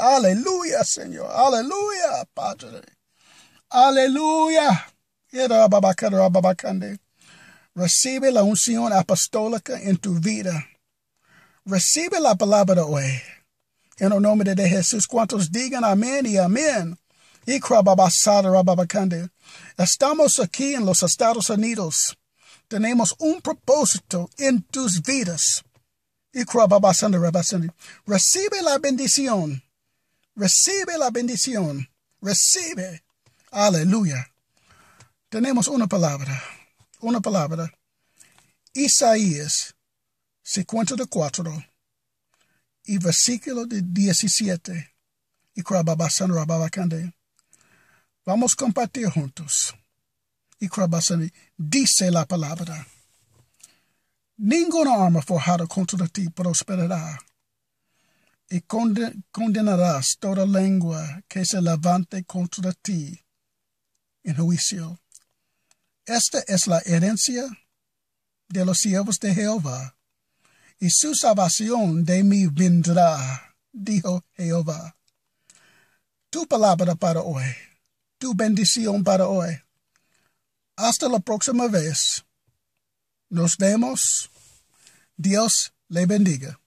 Aleluya, Señor. Aleluya, Padre. Aleluya. Recibe la unción apostólica en tu vida. Recibe la palabra hoy. En el nombre de Jesús, cuantos digan amén y amén. Estamos aquí en los Estados Unidos tenemos un propósito en tus vidas. Y Recibe la bendición. Recibe la bendición. Recibe. Aleluya. Tenemos una palabra. Una palabra. Isaías 54 y versículo de 17. Y Vamos a compartir juntos y dice la palabra. Ninguna arma forjada contra ti prosperará. Y condenarás toda lengua que se levante contra ti en juicio. Esta es la herencia de los siervos de Jehová, y su salvación de mí vendrá, dijo Jehová. Tu palabra para hoy, tu bendición para hoy, hasta la próxima vez. Nos vemos. Dios le bendiga.